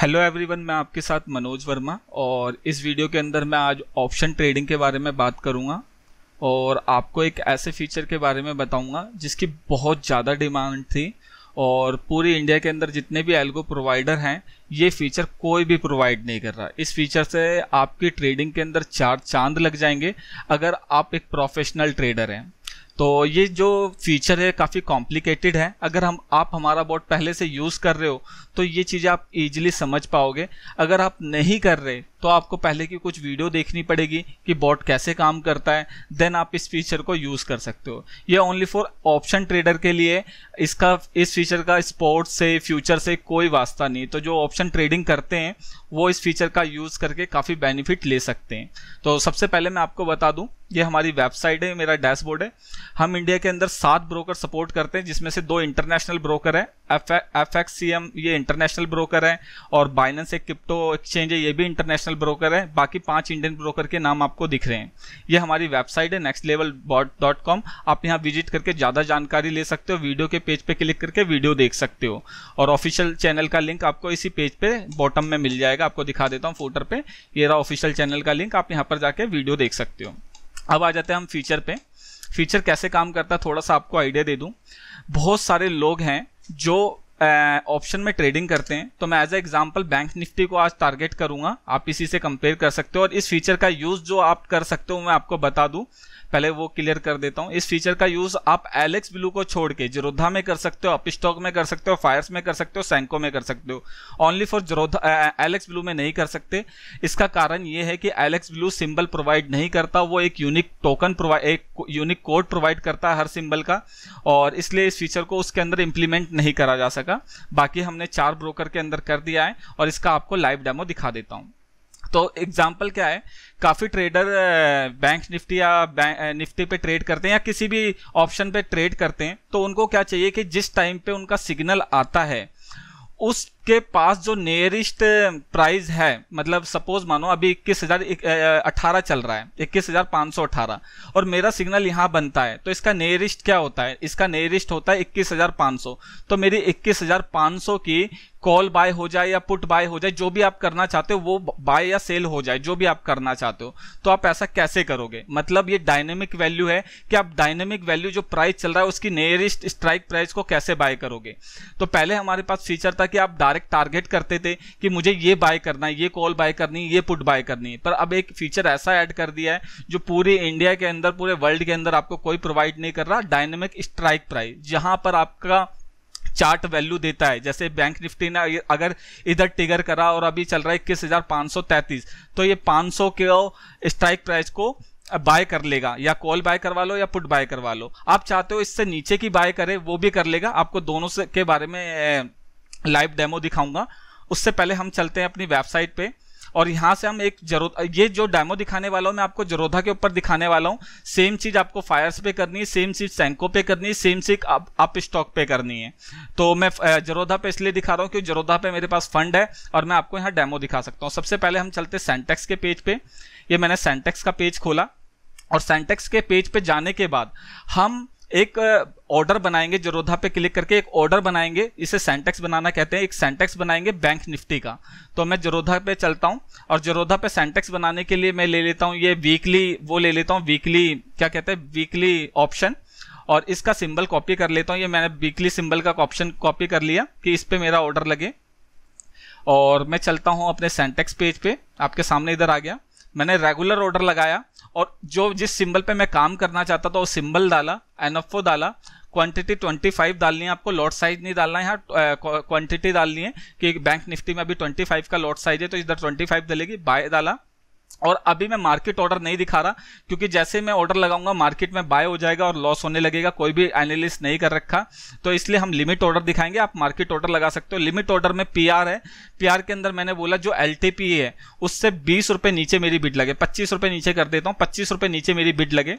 hello everyone मैं आपके साथ मनोज वर्मा और इस वीडियो के अंदर मैं आज ऑप्शन ट्रेडिंग के बारे में बात करूंगा और आपको एक ऐसे फीचर के बारे में बताऊंगा जिसकी बहुत ज़्यादा डिमांड थी और पूरी इंडिया के अंदर जितने भी एल्गो प्रोवाइडर हैं ये फीचर कोई भी प्रोवाइड नहीं कर रहा इस फीचर से आपकी ट्रेडिंग के अंदर चार चांद लग जाएंगे अगर आप एक प्रोफेशनल ट्रेडर हैं तो ये जो फीचर है काफ़ी कॉम्प्लिकेटेड है अगर हम आप हमारा बोर्ड पहले से यूज़ कर रहे हो तो ये चीज़ आप इजीली समझ पाओगे अगर आप नहीं कर रहे तो आपको पहले की कुछ वीडियो देखनी पड़ेगी कि बोर्ड कैसे काम करता है देन आप इस फीचर को यूज़ कर सकते हो ये ओनली फॉर ऑप्शन ट्रेडर के लिए इसका इस फीचर का स्पोर्ट्स से फ्यूचर से कोई वास्ता नहीं तो जो ऑप्शन ट्रेडिंग करते हैं वो इस फीचर का यूज़ करके काफ़ी बेनिफिट ले सकते हैं तो सबसे पहले मैं आपको बता दूँ ये हमारी वेबसाइट है मेरा डैशबोर्ड है हम इंडिया के अंदर सात ब्रोकर सपोर्ट करते हैं जिसमें से दो इंटरनेशनल ब्रोकर हैं एफ एक्स सी एम ये इंटरनेशनल ब्रोकर हैं और बाइनेंस एक क्रिप्टो एक्सचेंज है ये भी इंटरनेशनल ब्रोकर है बाकी पांच इंडियन ब्रोकर के नाम आपको दिख रहे हैं ये हमारी वेबसाइट है नेक्स्ट लेवल डॉट कॉम आप यहाँ विजिट करके ज़्यादा जानकारी ले सकते हो वीडियो के पेज पर क्लिक करके वीडियो देख सकते हो और ऑफिशियल चैनल का लिंक आपको इसी पेज पे बॉटम में मिल जाएगा आपको दिखा देता हूँ फोटर पर ये रहा ऑफिशियल चैनल का लिंक आप यहाँ पर जाके वीडियो देख सकते हो अब आ जाते हैं हम फीचर पे फीचर कैसे काम करता है थोड़ा सा आपको आइडिया दे दूं बहुत सारे लोग हैं जो ऑप्शन में ट्रेडिंग करते हैं तो मैं as a example Bank Nifty को आज टारगेट करूंगा आप इसी से कंपेयर कर सकते हो और इस फीचर का यूज जो आप कर सकते हो मैं आपको बता दूं पहले वो क्लियर कर देता हूं इस फीचर का यूज आप एलेक्स ब्लू को छोड़ के जरोधा में कर सकते हो अपस्टॉक में कर सकते हो फायर्स में कर सकते हो सैंको में कर सकते हो only for Zerodha Alice Blue में नहीं कर सकते इसका कारण ये है कि एलेक्स ब्लू सिंबल प्रोवाइड नहीं करता वो एक यूनिक टोकन प्रोवाइड एक यूनिक कोड प्रोवाइड करता है हर सिंबल का और इसलिए इस फीचर को उसके अंदर इंप्लीमेंट नहीं करा जा सका जाएगा बाकी हमने चार ब्रोकर के अंदर कर दिया है और इसका आपको लाइव डेमो दिखा देता हूँ तो एग्जाम्पल क्या है काफ़ी ट्रेडर बैंक निफ्टी या निफ्टी पे ट्रेड करते हैं या किसी भी ऑप्शन पे ट्रेड करते हैं तो उनको क्या चाहिए कि जिस टाइम पे उनका सिग्नल आता है उसके पास जो नियरिस्ट प्राइस है मतलब सपोज मानो अभी इक्कीस हजार अठारह चल रहा है इक्कीस हजार पाँच सौ अठारह और मेरा सिग्नल यहाँ बनता है तो इसका नियरिस्ट क्या होता है इसका नियरिस्ट होता है इक्कीस हजार पाँच सौ तो मेरी इक्कीस हजार पाँच सौ की कॉल बाय हो जाए या पुट बाय हो जाए जो भी आप करना चाहते हो वो बाय या सेल हो जाए जो भी आप करना चाहते हो तो आप ऐसा कैसे करोगे मतलब ये डायनेमिक वैल्यू है कि आप डायनेमिक वैल्यू जो प्राइस चल रहा है उसकी नियरेस्ट स्ट्राइक प्राइस को कैसे बाय करोगे तो पहले हमारे पास फीचर था कि आप डायरेक्ट टारगेट करते थे कि मुझे ये बाय करना है ये कॉल बाय करनी है ये पुट बाय करनी है पर अब एक फीचर ऐसा ऐड कर दिया है जो पूरी इंडिया के अंदर पूरे वर्ल्ड के अंदर आपको कोई प्रोवाइड नहीं कर रहा डायनेमिक स्ट्राइक प्राइस जहां पर आपका चार्ट वैल्यू देता है जैसे बैंक निफ्टी ने अगर इधर टिगर करा और अभी चल रहा है इक्कीस हजार पाँच सौ तैतीस तो ये पाँच सौ के स्ट्राइक प्राइस को बाय कर लेगा या कॉल बाय करवा लो या पुट बाय करवा लो आप चाहते हो इससे नीचे की बाय करे वो भी कर लेगा आपको दोनों से के बारे में लाइव डेमो दिखाऊंगा उससे पहले हम चलते हैं अपनी वेबसाइट पे और यहाँ से हम एक जरो ये जो डेमो दिखाने वाला हूँ मैं आपको जरोधा के ऊपर दिखाने वाला हूँ सेम चीज़ आपको फायर्स पे करनी है सेम चीज़ सैंको पे करनी है सेम चीज आप, स्टॉक पे करनी है तो मैं जरोधा पे इसलिए दिखा रहा हूँ क्योंकि जरोधा पे मेरे पास फंड है और मैं आपको यहाँ डेमो दिखा सकता हूँ सबसे पहले हम चलते सेंटेक्स के पेज पे ये मैंने सेंटेक्स का पेज खोला और सेंटेक्स के पेज पे जाने के बाद हम एक ऑर्डर बनाएंगे जरोधा पे क्लिक करके एक ऑर्डर बनाएंगे इसे सेंटेक्स बनाना कहते हैं एक सेंटेक्स बनाएंगे बैंक निफ्टी का तो मैं जरोधा पे चलता हूँ और जरोधा पे सेंटेक्स बनाने के लिए मैं ले लेता हूँ ये वीकली वो ले लेता हूँ वीकली क्या कहते हैं वीकली ऑप्शन और इसका सिंबल कॉपी कर लेता हूँ ये मैंने वीकली सिंबल का ऑप्शन कॉपी कर लिया कि इस पर मेरा ऑर्डर लगे और मैं चलता हूँ अपने सेंटेक्स पेज पे आपके सामने इधर आ गया मैंने रेगुलर ऑर्डर लगाया और जो जिस सिंबल पे मैं काम करना चाहता था वो सिंबल डाला एनएफओ डाला क्वांटिटी 25 डालनी है आपको लॉट साइज नहीं डालना है यहाँ क्वांटिटी डालनी है कि बैंक निफ्टी में अभी 25 का लॉट साइज है तो इधर 25 डालेगी बाय डाला और अभी मैं मार्केट ऑर्डर नहीं दिखा रहा क्योंकि जैसे मैं ऑर्डर लगाऊंगा मार्केट में बाय हो जाएगा और लॉस होने लगेगा कोई भी एनालिस्ट नहीं कर रखा तो इसलिए हम लिमिट ऑर्डर दिखाएंगे आप मार्केट ऑर्डर लगा सकते हो लिमिट ऑर्डर में पीआर है पीआर के अंदर मैंने बोला जो एल है उससे बीस नीचे मेरी बिट लगे पच्चीस नीचे कर देता हूँ पच्चीस नीचे मेरी बिट लगे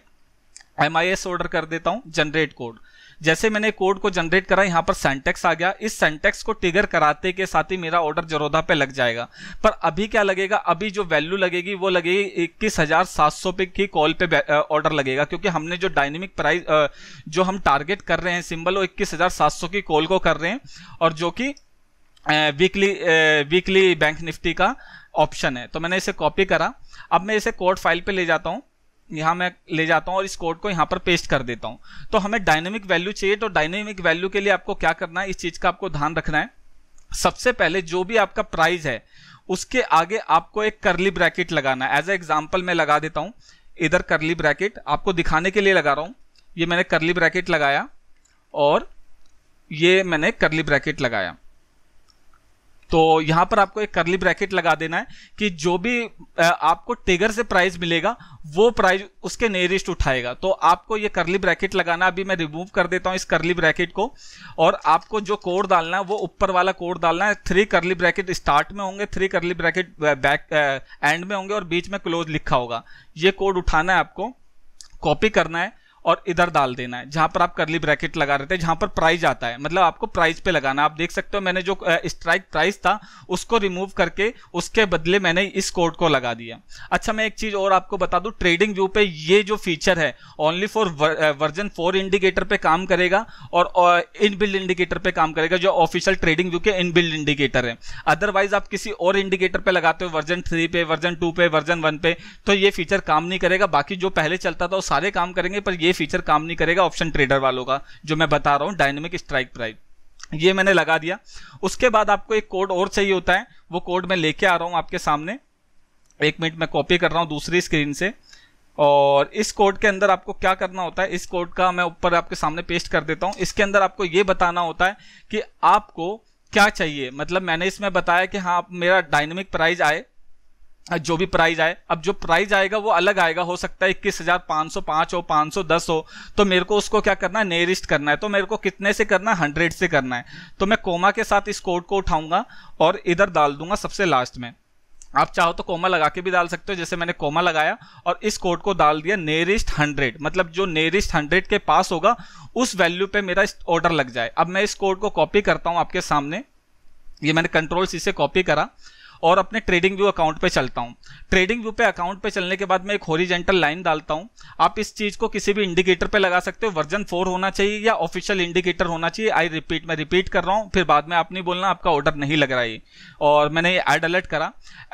एम ऑर्डर कर देता हूँ जनरेट कोड जैसे मैंने कोड को जनरेट करा यहाँ पर सेंटेक्स आ गया इस सेंटेक्स को टिगर कराते के साथ ही मेरा ऑर्डर जरोधा पे लग जाएगा पर अभी क्या लगेगा अभी जो वैल्यू लगेगी वो लगेगी इक्कीस हजार सात सौ पे की कॉल पे ऑर्डर लगेगा क्योंकि हमने जो डायनेमिक प्राइस जो हम टारगेट कर रहे हैं सिंबल वो इक्कीस हजार सात सौ की कॉल को कर रहे हैं और जो कि वीकली वीकली बैंक निफ्टी का ऑप्शन है तो मैंने इसे कॉपी करा अब मैं इसे कोड फाइल पे ले जाता हूँ यहाँ मैं ले जाता हूँ और इस कोड को यहाँ पर पेस्ट कर देता हूँ तो हमें डायनेमिक वैल्यू चाहिए तो डायनेमिक वैल्यू के लिए आपको क्या करना है इस चीज़ का आपको ध्यान रखना है सबसे पहले जो भी आपका प्राइस है उसके आगे आपको एक करली ब्रैकेट लगाना है एज ए एग्जाम्पल मैं लगा देता हूँ इधर करली ब्रैकेट आपको दिखाने के लिए लगा रहा हूँ ये मैंने करली ब्रैकेट लगाया और ये मैंने करली ब्रैकेट लगाया तो यहाँ पर आपको एक करली ब्रैकेट लगा देना है कि जो भी आपको टेगर से प्राइस मिलेगा वो प्राइस उसके नियरिस्ट उठाएगा तो आपको ये करली ब्रैकेट लगाना अभी मैं रिमूव कर देता हूं इस करली ब्रैकेट को और आपको जो कोड डालना है वो ऊपर वाला कोड डालना है थ्री करली ब्रैकेट स्टार्ट में होंगे थ्री करली ब्रैकेट बैक एंड में होंगे और बीच में क्लोज लिखा होगा ये कोड उठाना है आपको कॉपी करना है और इधर डाल देना है जहां पर आप करली ब्रैकेट लगा रहे थे जहां पर प्राइज आता है मतलब आपको प्राइज पे लगाना आप देख सकते हो मैंने जो स्ट्राइक प्राइस था उसको रिमूव करके उसके बदले मैंने इस कोड को लगा दिया अच्छा मैं एक चीज और आपको बता दूं ट्रेडिंग व्यू पे ये जो फीचर है only for version four indicator पे काम करेगा और इन इंडिकेटर पे काम करेगा जो ऑफिशियल ट्रेडिंग व्यू के इन इंडिकेटर है अदरवाइज आप किसी और इंडिकेटर पे लगाते हो वर्जन थ्री पे वर्जन टू पे वर्जन वन पे तो ये फीचर काम नहीं करेगा बाकी जो पहले चलता था वो सारे काम करेंगे पर ये फीचर काम नहीं करेगा ऑप्शन ट्रेडर वालों का जो मैं बता रहा हूँ डायनेमिक स्ट्राइक प्राइस ये मैंने लगा दिया उसके बाद आपको एक कोड और चाहिए होता है वो कोड मैं लेके आ रहा हूँ आपके सामने एक मिनट में कॉपी कर रहा हूँ दूसरी स्क्रीन से और इस कोड के अंदर आपको क्या करना होता है इस कोड का मैं ऊपर आपके सामने पेस्ट कर देता हूँ इसके अंदर आपको ये बताना होता है कि आपको क्या चाहिए मतलब मैंने इसमें बताया कि हाँ मेरा डायनेमिक प्राइस आए जो भी प्राइज आए अब जो प्राइज आएगा वो अलग आएगा हो सकता है इक्कीस हजार पांच सौ पांच हो पांच सौ दस हो तो मेरे को उसको क्या करना है नियरिस्ट करना है तो मेरे को कितने से करना है हंड्रेड से करना है तो मैं कोमा के साथ इस कोड को उठाऊंगा और इधर डाल दूंगा सबसे लास्ट में आप चाहो तो कोमा लगा के भी डाल सकते हो जैसे मैंने कोमा लगाया और इस कोड को डाल दिया नियरेस्ट हंड्रेड मतलब जो नियरिस्ट हंड्रेड के पास होगा उस वैल्यू पे मेरा ऑर्डर लग जाए अब मैं इस कोड को कॉपी करता हूं आपके सामने ये मैंने कंट्रोल सी से कॉपी करा और अपने ट्रेडिंग व्यू अकाउंट पे चलता हूँ ट्रेडिंग व्यू पे अकाउंट पे चलने के बाद मैं एक होरिजेंटल लाइन डालता हूँ आप इस चीज़ को किसी भी इंडिकेटर पे लगा सकते हो वर्जन फोर होना चाहिए या ऑफिशियल इंडिकेटर होना चाहिए आई रिपीट मैं रिपीट कर रहा हूँ फिर बाद में आप नहीं बोलना आपका ऑर्डर नहीं लग रहा है और मैंने ये एड अलर्ट करा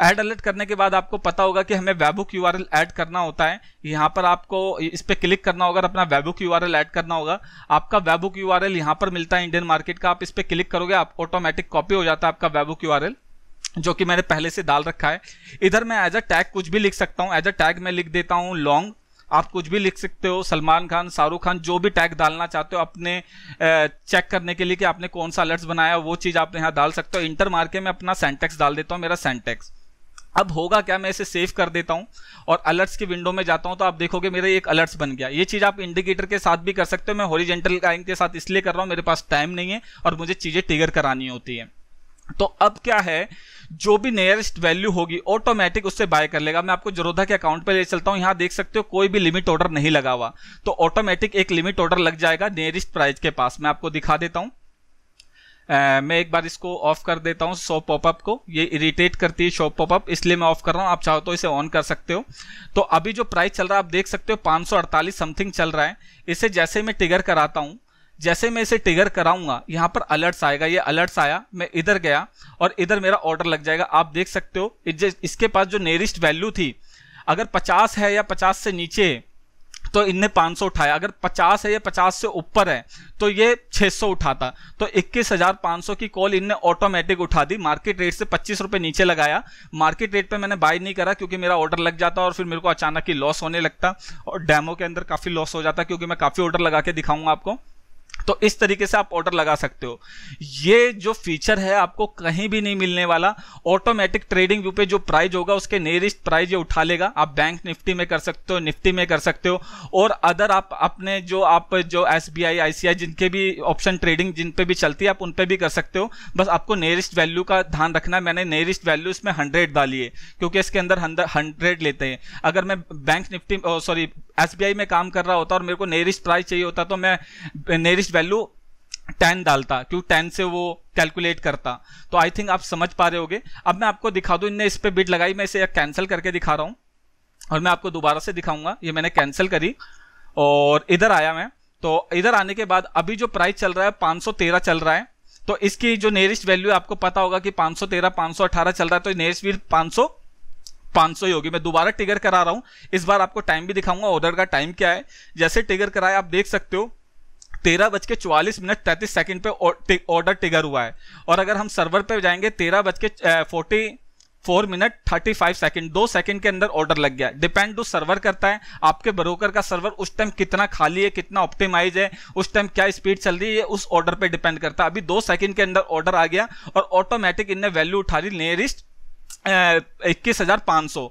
एड अलर्ट करने के बाद आपको पता होगा कि हमें वेबुक यू आर ऐड करना होता है यहाँ पर आपको इस पर क्लिक करना होगा अपना वैबुक यू आर ऐड करना होगा आपका वैबुक यू आर यहाँ पर मिलता है इंडियन मार्केट का आप इस पर क्लिक करोगे आप ऑटोमेटिक कॉपी हो जाता है आपका वैबुक क्यू आर एल जो कि मैंने पहले से डाल रखा है इधर मैं एज अ टैग कुछ भी लिख सकता हूँ एज अ टैग मैं लिख देता हूँ लॉन्ग आप कुछ भी लिख सकते हो सलमान खान शाहरुख खान जो भी टैग डालना चाहते हो अपने चेक करने के लिए कि आपने कौन सा अलर्ट्स बनाया वो चीज़ आप यहाँ डाल सकते हो इंटर मार के मैं अपना सेंटेक्स डाल देता हूँ मेरा सेंटेक्स अब होगा क्या मैं इसे सेव कर देता हूँ और अलर्ट्स की विंडो में जाता हूँ तो आप देखोगे मेरे एक अलर्ट्स बन गया ये चीज़ आप इंडिकेटर के साथ भी कर सकते हो मैं हॉरिजेंटल लाइन के साथ इसलिए कर रहा हूँ मेरे पास टाइम नहीं है और मुझे चीज़ें टिगर करानी होती है तो अब क्या है जो भी नियरेस्ट वैल्यू होगी ऑटोमेटिक उससे बाय कर लेगा मैं आपको जरोधा के अकाउंट पर ले चलता हूं यहां देख सकते हो कोई भी लिमिट ऑर्डर नहीं लगा हुआ तो ऑटोमेटिक एक लिमिट ऑर्डर लग जाएगा नियरेस्ट प्राइस के पास मैं आपको दिखा देता हूं आ, मैं एक बार इसको ऑफ कर देता हूं शॉप पॉपअप को ये इरिटेट करती है शॉप पॉपअप इसलिए मैं ऑफ कर रहा हूं आप चाहो तो इसे ऑन कर सकते हो तो अभी जो प्राइस चल रहा है आप देख सकते हो 548 समथिंग चल रहा है इसे जैसे मैं टिगर कराता हूँ जैसे मैं इसे टिगर कराऊंगा यहाँ पर अलर्ट्स आएगा ये अलर्ट्स आया मैं इधर गया और इधर मेरा ऑर्डर लग जाएगा आप देख सकते हो इसके पास जो नियरिस्ट वैल्यू थी अगर 50 है या 50 से नीचे तो इनने 500 उठाया अगर 50 है या 50 से ऊपर है तो ये 600 उठाता तो 21,500 की कॉल इनने ऑटोमेटिक उठा दी मार्केट रेट से पच्चीस रुपये नीचे लगाया मार्केट रेट पे मैंने बाय नहीं करा क्योंकि मेरा ऑर्डर लग जाता और फिर मेरे को अचानक ही लॉस होने लगता और डैमो के अंदर काफ़ी लॉस हो जाता क्योंकि मैं काफ़ी ऑर्डर लगा के दिखाऊंगा आपको तो इस तरीके से आप ऑर्डर लगा सकते हो ये जो फीचर है आपको कहीं भी नहीं मिलने वाला ऑटोमेटिक ट्रेडिंग व्यू पे जो प्राइस होगा उसके नियरेस्ट प्राइस ये उठा लेगा आप बैंक निफ्टी में कर सकते हो निफ्टी में कर सकते हो और अदर आप अपने जो आप जो एस बी आई आई जिनके भी ऑप्शन ट्रेडिंग जिन पे भी चलती है आप उन पे भी कर सकते हो बस आपको नियरेस्ट वैल्यू का ध्यान रखना मैंने नियरेस्ट वैल्यू इसमें हंड्रेड डाली है क्योंकि इसके अंदर हंड्रेड लेते हैं अगर मैं Bank Nifty sorry oh, SBI में काम कर रहा होता और मेरे को नेरिस्ट प्राइस चाहिए होता तो मैं नेरिस्ट वैल्यू टेन डालता क्योंकि टेन से वो कैलकुलेट करता तो आई थिंक आप समझ पा रहे होगे अब मैं आपको दिखा दूँ इनने इस पर बिट लगाई मैं इसे कैंसिल करके दिखा रहा हूँ और मैं आपको दोबारा से दिखाऊंगा ये मैंने कैंसिल करी और इधर आया मैं तो इधर आने के बाद अभी जो प्राइस चल रहा है 513 चल रहा है तो इसकी जो नियरेस्ट वैल्यू आपको पता होगा कि 513 518 चल रहा है तो नियरेस्ट भी 500 पांच सौ ही होगी मैं दोबारा टिगर करा रहा हूँ इस बार आपको टाइम भी दिखाऊंगा ऑर्डर का टाइम क्या है जैसे टिगर कराया आप देख सकते हो तेरह बज के चौवालीस मिनट तैंतीस सेकंड पे ऑर्डर टिगर हुआ है और अगर हम सर्वर पे जाएंगे तेरह बज के forty four minute thirty five second दो सेकंड के अंदर ऑर्डर लग गया डिपेंड टू सर्वर करता है आपके ब्रोकर का सर्वर उस टाइम कितना खाली है कितना ऑप्टिमाइज है उस टाइम क्या स्पीड चल रही है उस ऑर्डर पे डिपेंड करता है अभी दो सेकेंड के अंदर ऑर्डर आ गया और ऑटोमेटिक इनने वैल्यू उठा रही नियरिस्ट इक्कीस हजार पांच सौ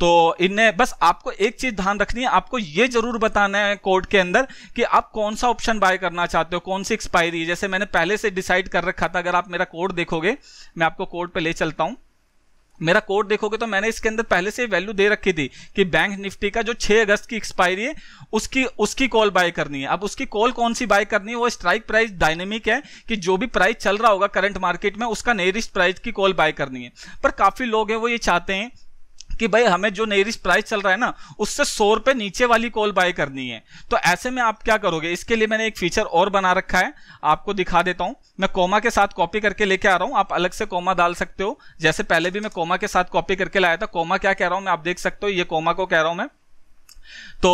तो इनने बस आपको एक चीज ध्यान रखनी है आपको ये जरूर बताना है कोर्ट के अंदर कि आप कौन सा ऑप्शन बाय करना चाहते हो कौन सी एक्सपायरी जैसे मैंने पहले से डिसाइड कर रखा था अगर आप मेरा कोड देखोगे मैं आपको कोर्ट पे ले चलता हूं मेरा कोड देखोगे तो मैंने इसके अंदर पहले से वैल्यू दे रखी थी कि बैंक निफ्टी का जो 6 अगस्त की एक्सपायरी है उसकी उसकी कॉल बाय करनी है अब उसकी कॉल कौन सी बाय करनी है वो स्ट्राइक प्राइस डायनेमिक है कि जो भी प्राइस चल रहा होगा करंट मार्केट में उसका नियरेस्ट प्राइस की कॉल बाय करनी है पर काफी लोग हैं वो ये चाहते हैं कि भाई हमें जो नियरेस्ट प्राइस चल रहा है ना उससे सौ रुपए नीचे वाली कॉल बाय करनी है तो ऐसे में आप क्या करोगे इसके लिए मैंने एक फीचर और बना रखा है आपको दिखा देता हूं मैं कोमा के साथ कॉपी करके लेके आ रहा हूं आप अलग से कोमा डाल सकते हो जैसे पहले भी मैं कोमा के साथ कॉपी करके लाया था कोमा क्या कह रहा हूं मैं आप देख सकते हो ये कोमा को कह रहा हूं मैं तो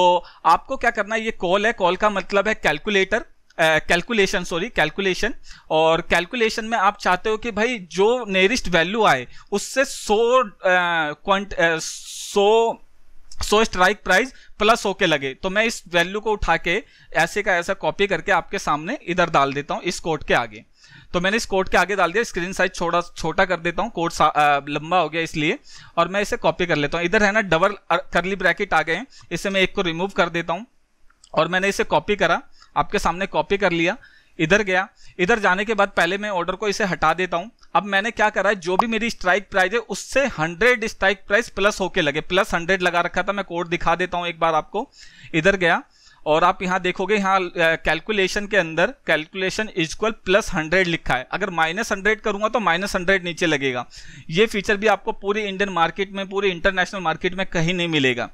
आपको क्या करना है ये कॉल है कॉल का मतलब है कैलकुलेटर कैलकुलेशन सॉरी कैलकुलेशन और कैलकुलेशन में आप चाहते हो कि भाई जो नियरिस्ट वैल्यू आए उससे सौ क्वांट सौ सो स्ट्राइक प्राइस प्लस होके लगे तो मैं इस वैल्यू को उठा के ऐसे का ऐसा कॉपी करके आपके सामने इधर डाल देता हूं इस कोड के आगे तो मैंने इस कोड के आगे डाल दिया स्क्रीन साइज छोटा छोटा कर देता हूं कोड लंबा हो गया इसलिए और मैं इसे कॉपी कर लेता हूं इधर है ना डबल करली ब्रैकेट आ गए इसे मैं एक को रिमूव कर देता हूँ और मैंने इसे कॉपी करा आपके सामने कॉपी कर लिया इधर गया इधर जाने के बाद पहले मैं ऑर्डर को इसे हटा देता हूं अब मैंने क्या करा है जो भी मेरी स्ट्राइक प्राइस है उससे 100 स्ट्राइक प्राइस प्लस होके लगे प्लस 100 लगा रखा था मैं कोड दिखा देता हूं एक बार आपको इधर गया और आप यहाँ देखोगे यहाँ कैलकुलेशन के अंदर कैलकुलेशन इजक्वल प्लस हंड्रेड लिखा है अगर माइनस हंड्रेड करूंगा तो माइनस हंड्रेड नीचे लगेगा ये फीचर भी आपको पूरी इंडियन मार्केट में पूरी इंटरनेशनल मार्केट में कहीं नहीं मिलेगा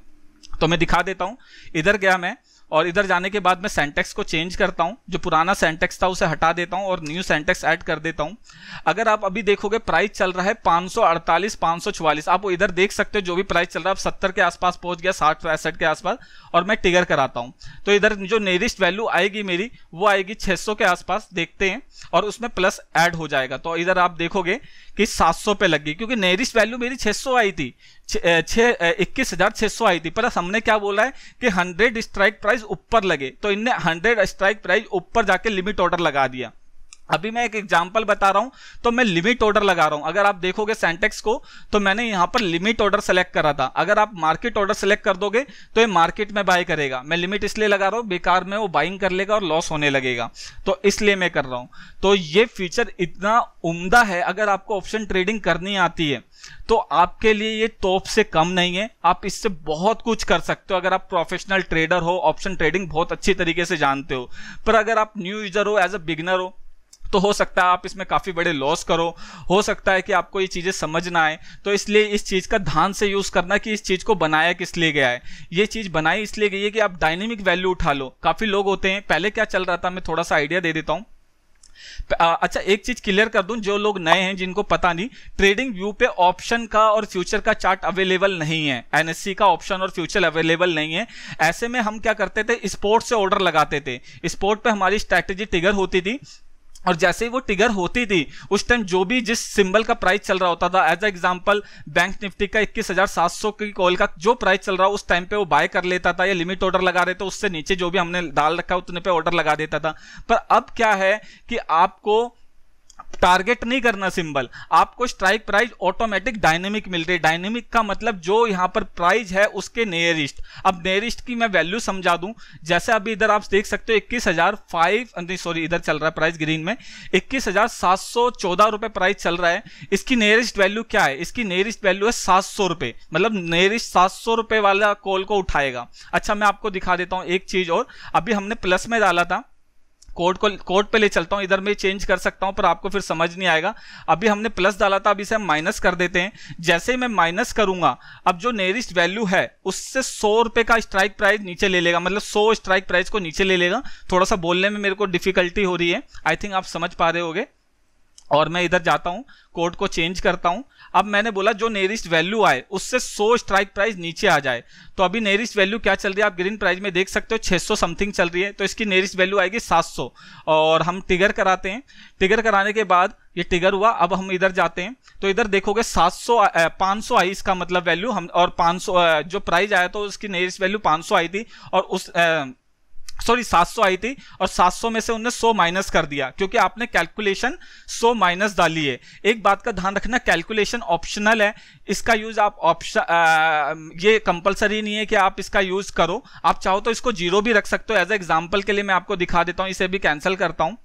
तो मैं दिखा देता हूँ इधर गया मैं और इधर जाने के बाद मैं सेंटेक्स को चेंज करता हूँ जो पुराना सेंटेक्स था उसे हटा देता हूँ और न्यू सेंटेक्स ऐड कर देता हूँ अगर आप अभी देखोगे प्राइस चल रहा है 548 544 आप वो इधर देख सकते हो जो भी प्राइस चल रहा है आप सत्तर के आसपास पहुंच गया साठ पैंसठ के आसपास और मैं टिगर कराता हूँ तो इधर जो नेरिस्ट वैल्यू आएगी मेरी वो आएगी 600 के आसपास देखते हैं और उसमें प्लस ऐड हो जाएगा तो इधर आप देखोगे कि 700 पे लगी क्योंकि नेरिस्ट वैल्यू मेरी 600 आई थी छः इक्कीस हज़ार छह सौ आई थी पर हमने क्या बोला है कि 100 स्ट्राइक प्राइस ऊपर लगे तो इनने 100 स्ट्राइक प्राइस ऊपर जाके लिमिट ऑर्डर लगा दिया अभी मैं एक एग्जाम्पल बता रहा हूं तो मैं लिमिट ऑर्डर लगा रहा हूं अगर आप देखोगे सेंटेक्स को तो मैंने यहाँ पर लिमिट ऑर्डर सेलेक्ट करा था अगर आप मार्केट ऑर्डर सेलेक्ट कर दोगे तो ये मार्केट में बाय करेगा मैं लिमिट इसलिए लगा रहा हूँ बेकार में वो बाइंग कर लेगा और लॉस होने लगेगा तो इसलिए मैं कर रहा हूँ तो ये फीचर इतना उमदा है अगर आपको ऑप्शन ट्रेडिंग करनी आती है तो आपके लिए ये टॉप से कम नहीं है आप इससे बहुत कुछ कर सकते हो अगर आप प्रोफेशनल ट्रेडर हो ऑप्शन ट्रेडिंग बहुत अच्छी तरीके से जानते हो पर अगर आप न्यू यूजर हो एज अ बिगनर हो तो हो सकता है आप इसमें काफ़ी बड़े लॉस करो हो सकता है कि आपको ये चीज़ें समझ ना आए तो इसलिए इस चीज़ का ध्यान से यूज़ करना कि इस चीज़ को बनाया किस लिए गया है ये चीज़ बनाई इसलिए गई है कि आप डायनेमिक वैल्यू उठा लो काफ़ी लोग होते हैं पहले क्या चल रहा था मैं थोड़ा सा आइडिया दे देता हूं अच्छा एक चीज क्लियर कर दूं जो लोग नए हैं जिनको पता नहीं ट्रेडिंग व्यू पे ऑप्शन का और फ्यूचर का चार्ट अवेलेबल नहीं है एनएससी e का ऑप्शन और फ्यूचर अवेलेबल नहीं है ऐसे में हम क्या करते थे स्पोर्ट से ऑर्डर लगाते थे स्पोर्ट पे हमारी स्ट्रेटेजी टिगर होती थी और जैसे ही वो टिगर होती थी उस टाइम जो भी जिस सिंबल का प्राइस चल रहा होता था एज एग्जांपल बैंक निफ्टी का 21,700 की कॉल का जो प्राइस चल रहा उस टाइम पे वो बाय कर लेता था या लिमिट ऑर्डर लगा देते उससे नीचे जो भी हमने डाल रखा उतने पे ऑर्डर लगा देता था पर अब क्या है कि आपको टारगेट नहीं करना सिंबल आपको स्ट्राइक प्राइस ऑटोमेटिक डायनेमिक मिल रही है डायनेमिक का मतलब जो यहां पर प्राइस है उसके नियरिस्ट अब नियरिस्ट की मैं वैल्यू समझा दूं जैसे अभी इधर आप देख सकते हो इक्कीस हजार फाइव सॉरी इधर चल रहा है प्राइस ग्रीन में इक्कीस हजार सात सौ चौदह रुपए प्राइस चल रहा है इसकी नियरिस्ट वैल्यू क्या है इसकी नियरिस्ट वैल्यू है सात सौ रुपए मतलब नियरिस्ट सात सौ रुपए वाला कॉल को उठाएगा अच्छा मैं आपको दिखा देता हूँ एक चीज और अभी हमने प्लस में डाला था कोड को कोड पे ले चलता हूँ इधर मैं चेंज कर सकता हूँ पर आपको फिर समझ नहीं आएगा अभी हमने प्लस डाला था अभी से हम माइनस कर देते हैं जैसे ही मैं माइनस करूंगा अब जो नियरिस्ट वैल्यू है उससे सौ रुपये का स्ट्राइक प्राइस नीचे ले लेगा मतलब सौ स्ट्राइक प्राइस को नीचे ले लेगा थोड़ा सा बोलने में मेरे को डिफिकल्टी हो रही है आई थिंक आप समझ पा रहे होगे और मैं इधर जाता हूँ कोड को चेंज करता हूं अब मैंने बोला जो नेरिस्ट वैल्यू आए उससे 100 स्ट्राइक प्राइस नीचे आ जाए तो अभी नेरिस्ट वैल्यू क्या चल रही है आप ग्रीन प्राइस में देख सकते हो 600 समथिंग चल रही है तो इसकी नेरिस्ट वैल्यू आएगी 700 और हम टिगर कराते हैं टिगर कराने के बाद ये टिगर हुआ अब हम इधर जाते हैं तो इधर देखोगे सात सौ आई इसका मतलब वैल्यू हम और पाँच जो प्राइज आया तो उसकी नेरिस्ट वैल्यू पाँच आई थी और उस आ, सॉरी 700 आई थी और 700 में से उनने 100 माइनस कर दिया क्योंकि आपने कैलकुलेशन 100 माइनस डाली है एक बात का ध्यान रखना कैलकुलेशन ऑप्शनल है इसका यूज आप ऑप्शन ये कंपलसरी नहीं है कि आप इसका यूज करो आप चाहो तो इसको जीरो भी रख सकते हो एज एग्जाम्पल के लिए मैं आपको दिखा देता हूं इसे भी कैंसिल करता हूं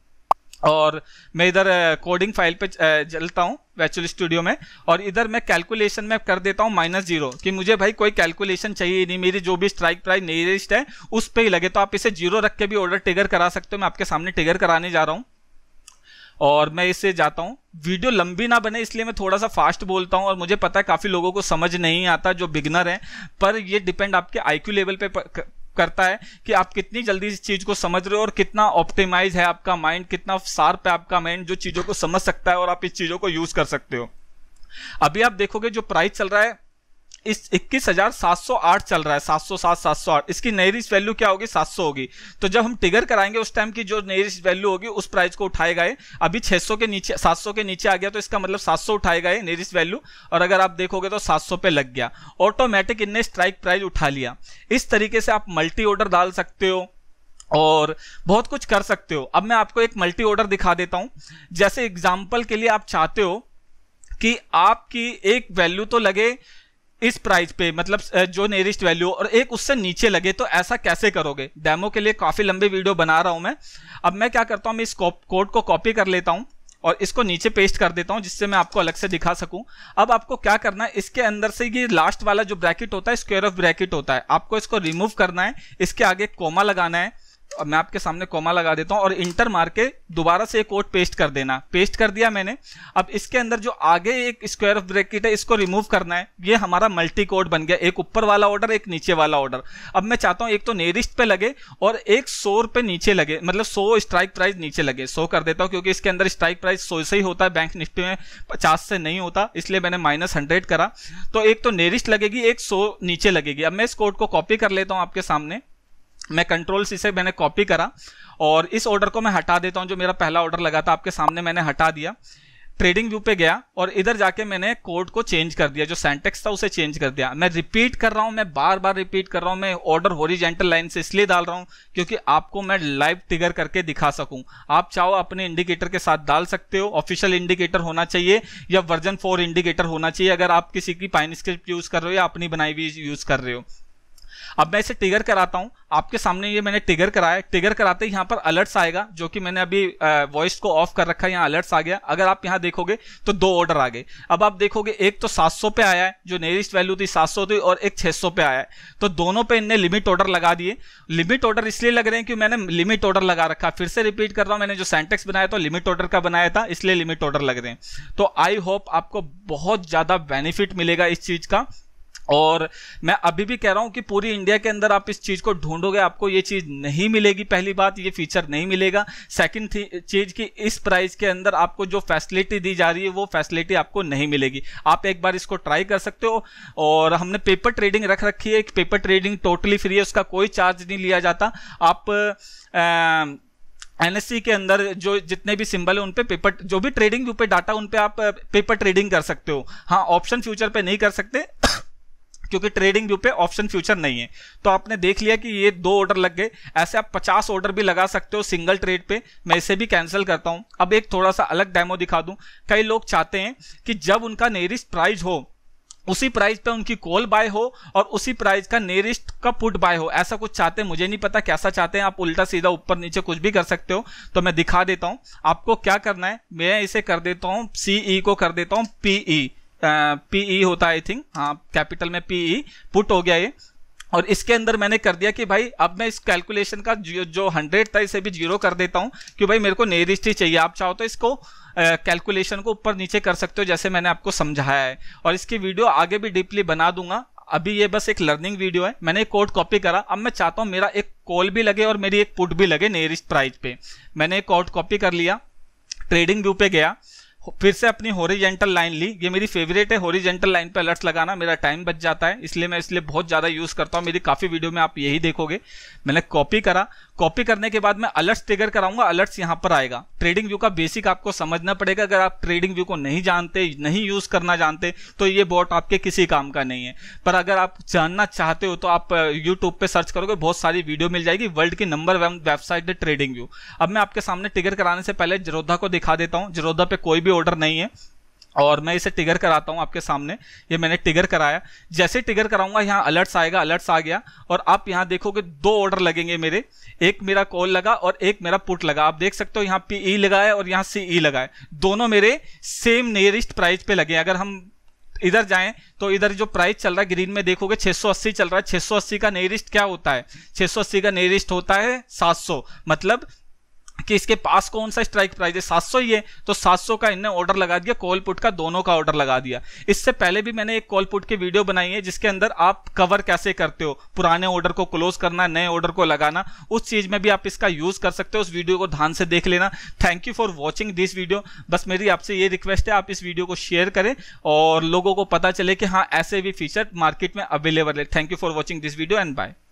और मैं इधर कोडिंग फाइल पे चलता हूँ वैचुअल स्टूडियो में और इधर मैं कैलकुलेशन में कर देता हूँ माइनस जीरो कि मुझे भाई कोई कैलकुलेशन चाहिए नहीं मेरी जो भी स्ट्राइक प्राइस नियरेस्ट है उस पर ही लगे तो आप इसे जीरो रख के भी ऑर्डर टिगर करा सकते हो मैं आपके सामने टिगर कराने जा रहा हूँ और मैं इसे जाता हूँ वीडियो लंबी ना बने इसलिए मैं थोड़ा सा फास्ट बोलता हूँ और मुझे पता है काफ़ी लोगों को समझ नहीं आता जो बिगनर हैं पर ये डिपेंड आपके आईक्यू लेवल पे करता है कि आप कितनी जल्दी इस चीज को समझ रहे हो और कितना ऑप्टिमाइज है आपका माइंड कितना शार्प है आपका माइंड जो चीजों को समझ सकता है और आप इस चीजों को यूज कर सकते हो अभी आप देखोगे जो प्राइस चल रहा है इस इक्कीस हजार सात सौ आठ चल रहा है सात सौ सात सात सौ आठ इसकी नेरिस वैल्यू क्या होगी सात सौ होगी तो जब हम टिगर कराएंगे उस टाइम की जो नेरिस वैल्यू होगी उस प्राइस को उठाए गए अभी छह सौ के नीचे सात सौ के नीचे आ गया तो इसका मतलब सात सौ उठाए गए नेरिस वैल्यू और अगर आप देखोगे तो सात सौ पे लग गया ऑटोमेटिक इनने स्ट्राइक प्राइस उठा लिया इस तरीके से आप मल्टी ऑर्डर डाल सकते हो और बहुत कुछ कर सकते हो अब मैं आपको एक मल्टी ऑर्डर दिखा देता हूं जैसे एग्जाम्पल के लिए आप चाहते हो कि आपकी एक वैल्यू तो लगे इस प्राइस पे मतलब जो नियरिस्ट वैल्यू और एक उससे नीचे लगे तो ऐसा कैसे करोगे डेमो के लिए काफ़ी लंबी वीडियो बना रहा हूं मैं अब मैं क्या करता हूं मैं इस कोड को कॉपी कर लेता हूं और इसको नीचे पेस्ट कर देता हूं जिससे मैं आपको अलग से दिखा सकूं अब आपको क्या करना है इसके अंदर से ये लास्ट वाला जो ब्रैकेट होता है स्क्वेयर ऑफ ब्रैकेट होता है आपको इसको रिमूव करना है इसके आगे कोमा लगाना है और मैं आपके सामने कोमा लगा देता हूँ और इंटर मार के दोबारा से एक कोड पेस्ट कर देना पेस्ट कर दिया मैंने अब इसके अंदर जो आगे एक स्क्वायर ऑफ ब्रैकेट है इसको रिमूव करना है ये हमारा मल्टी कोड बन गया एक ऊपर वाला ऑर्डर एक नीचे वाला ऑर्डर अब मैं चाहता हूँ एक तो नेरिस्ट पे लगे और एक सौ रुपये नीचे लगे मतलब सौ स्ट्राइक प्राइस नीचे लगे सौ कर देता हूँ क्योंकि इसके अंदर स्ट्राइक प्राइस सौ से ही होता है बैंक निफ्टी में पचास से नहीं होता इसलिए मैंने माइनस हंड्रेड करा तो एक तो नेरिस्ट लगेगी एक सौ नीचे लगेगी अब मैं इस कोड को कॉपी कर लेता हूँ आपके सामने मैं कंट्रोल सी से मैंने कॉपी करा और इस ऑर्डर को मैं हटा देता हूँ जो मेरा पहला ऑर्डर लगा था आपके सामने मैंने हटा दिया ट्रेडिंग व्यू पे गया और इधर जाके मैंने कोड को चेंज कर दिया जो सेंटेक्स था उसे चेंज कर दिया मैं रिपीट कर रहा हूं मैं बार बार रिपीट कर रहा हूँ मैं ऑर्डर होरिजेंटल लाइन से इसलिए डाल रहा हूँ क्योंकि आपको मैं लाइव टिगर करके दिखा सकूं आप चाहो अपने इंडिकेटर के साथ डाल सकते हो ऑफिशियल इंडिकेटर होना चाहिए या वर्जन फोर इंडिकेटर होना चाहिए अगर आप किसी की पाइन स्क्रिप्ट यूज़ कर रहे हो या अपनी बनाई हुई यूज़ कर रहे हो अब मैं इसे टिगर कराता हूं आपके सामने ये मैंने टिगर कराया टिगर कराते ही यहां पर अलर्ट्स आएगा जो कि मैंने अभी वॉइस को ऑफ कर रखा है यहां अलर्ट्स आ गया अगर आप यहां देखोगे तो दो ऑर्डर आ गए अब आप देखोगे एक तो 700 पे आया है जो नियरिस्ट वैल्यू थी 700 थी और एक 600 पे आया है तो दोनों पे इनने लिमिट ऑर्डर लगा दिए लिमिट ऑर्डर इसलिए लग रहे हैं कि मैंने लिमिट ऑर्डर लगा रखा फिर से रिपीट कर रहा हूं मैंने जो सेंटेक्स बनाया तो लिमिट ऑर्डर का बनाया था इसलिए लिमिट ऑर्डर लग रहे हैं तो आई होप आपको बहुत ज़्यादा बेनिफिट मिलेगा इस चीज़ का और मैं अभी भी कह रहा हूं कि पूरी इंडिया के अंदर आप इस चीज़ को ढूंढोगे आपको ये चीज़ नहीं मिलेगी पहली बात ये फीचर नहीं मिलेगा सेकंड चीज़ कि इस प्राइस के अंदर आपको जो फैसिलिटी दी जा रही है वो फैसिलिटी आपको नहीं मिलेगी आप एक बार इसको ट्राई कर सकते हो और हमने पेपर ट्रेडिंग रख रखी है पेपर ट्रेडिंग टोटली फ्री है उसका कोई चार्ज नहीं लिया जाता आप आ, एन e के अंदर जो जितने भी सिंबल है उन पे पेपर जो भी ट्रेडिंग पे डाटा उन पे आप पेपर ट्रेडिंग कर सकते हो हाँ ऑप्शन फ्यूचर पे नहीं कर सकते क्योंकि ट्रेडिंग व्यू पे ऑप्शन फ्यूचर नहीं है तो आपने देख लिया कि ये दो ऑर्डर लग गए ऐसे आप 50 ऑर्डर भी लगा सकते हो सिंगल ट्रेड पे मैं इसे भी कैंसिल करता हूं अब एक थोड़ा सा अलग डेमो दिखा दूं कई लोग चाहते हैं कि जब उनका नेरिस्ट प्राइस हो उसी प्राइस पे उनकी कॉल बाय हो और उसी प्राइस का नेरिस्ट का पुट बाय हो ऐसा कुछ चाहते हैं मुझे नहीं पता कैसा चाहते हैं आप उल्टा सीधा ऊपर नीचे कुछ भी कर सकते हो तो मैं दिखा देता हूं आपको क्या करना है मैं इसे कर देता हूं सीई e को कर देता हूं पीई पीई e होता है आई थिंक हाँ कैपिटल में पीई पुट e, हो गया ये और इसके अंदर मैंने कर दिया कि भाई अब मैं इस कैलकुलेशन का जो हंड्रेड था इसे भी जीरो कर देता हूँ कि भाई मेरे को नेरिस्ट ही चाहिए आप चाहो तो इसको कैलकुलेशन को ऊपर नीचे कर सकते हो जैसे मैंने आपको समझाया है और इसकी वीडियो आगे भी डीपली बना दूंगा अभी ये बस एक लर्निंग वीडियो है मैंने एक कोड कॉपी करा अब मैं चाहता हूँ मेरा एक कॉल भी लगे और मेरी एक पुट भी लगे नियरिस्ट प्राइस पे मैंने एक कोड कॉपी कर लिया ट्रेडिंग व्यू पे गया फिर से अपनी होरिजेंटल लाइन ली ये मेरी फेवरेट है होरिजेंटल लाइन पे अलर्ट्स लगाना मेरा टाइम बच जाता है इसलिए मैं इसलिए बहुत ज़्यादा यूज़ करता हूँ मेरी काफ़ी वीडियो में आप यही देखोगे मैंने कॉपी करा कॉपी करने के बाद मैं अलर्ट्स ट्रिगर कराऊंगा अलर्ट्स यहाँ पर आएगा ट्रेडिंग व्यू का बेसिक आपको समझना पड़ेगा अगर आप ट्रेडिंग व्यू को नहीं जानते नहीं यूज करना जानते तो ये बॉट आपके किसी काम का नहीं है पर अगर आप जानना चाहते हो तो आप यूट्यूब uh, पे सर्च करोगे बहुत सारी वीडियो मिल जाएगी वर्ल्ड की नंबर वन वेबसाइट है ट्रेडिंग व्यू अब मैं आपके सामने ट्रिगर कराने से पहले जरोधा को दिखा देता हूँ जरोधा पे कोई भी ऑर्डर नहीं है और मैं इसे टिगर कराता हूँ आपके सामने ये मैंने टिगर कराया जैसे टिगर कराऊंगा यहाँ अलर्ट्स आएगा अलर्ट्स आ गया और आप यहाँ देखोगे दो ऑर्डर लगेंगे मेरे एक मेरा कॉल लगा और एक मेरा पुट लगा आप देख सकते हो यहाँ पी ई e लगाए और यहाँ सी ई e लगाए दोनों मेरे सेम नियरिस्ट प्राइस पे लगे अगर हम इधर जाएं तो इधर जो प्राइस चल रहा है ग्रीन में देखोगे 680 चल रहा है 680 का नेरिस्ट क्या होता है 680 का नेरिस्ट होता है 700 मतलब कि इसके पास कौन सा स्ट्राइक प्राइस है 700 ही है तो 700 का इन्हें ऑर्डर लगा दिया कॉल पुट का दोनों का ऑर्डर लगा दिया इससे पहले भी मैंने एक कॉल पुट की वीडियो बनाई है जिसके अंदर आप कवर कैसे करते हो पुराने ऑर्डर को क्लोज करना नए ऑर्डर को लगाना उस चीज में भी आप इसका यूज कर सकते हो उस वीडियो को ध्यान से देख लेना thank you for watching this video बस मेरी आपसे ये रिक्वेस्ट है आप इस वीडियो को शेयर करें और लोगों को पता चले कि हाँ ऐसे भी फीचर मार्केट में अवेलेबल है thank you for watching this video and bye